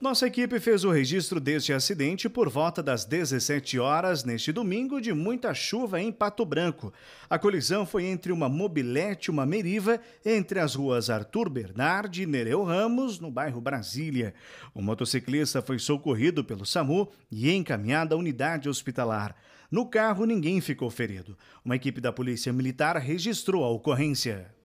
Nossa equipe fez o registro deste acidente por volta das 17 horas neste domingo de muita chuva em Pato Branco. A colisão foi entre uma mobilete e uma meriva entre as ruas Arthur Bernardi e Nereu Ramos, no bairro Brasília. O motociclista foi socorrido pelo SAMU e encaminhado à unidade hospitalar. No carro, ninguém ficou ferido. Uma equipe da Polícia Militar registrou a ocorrência.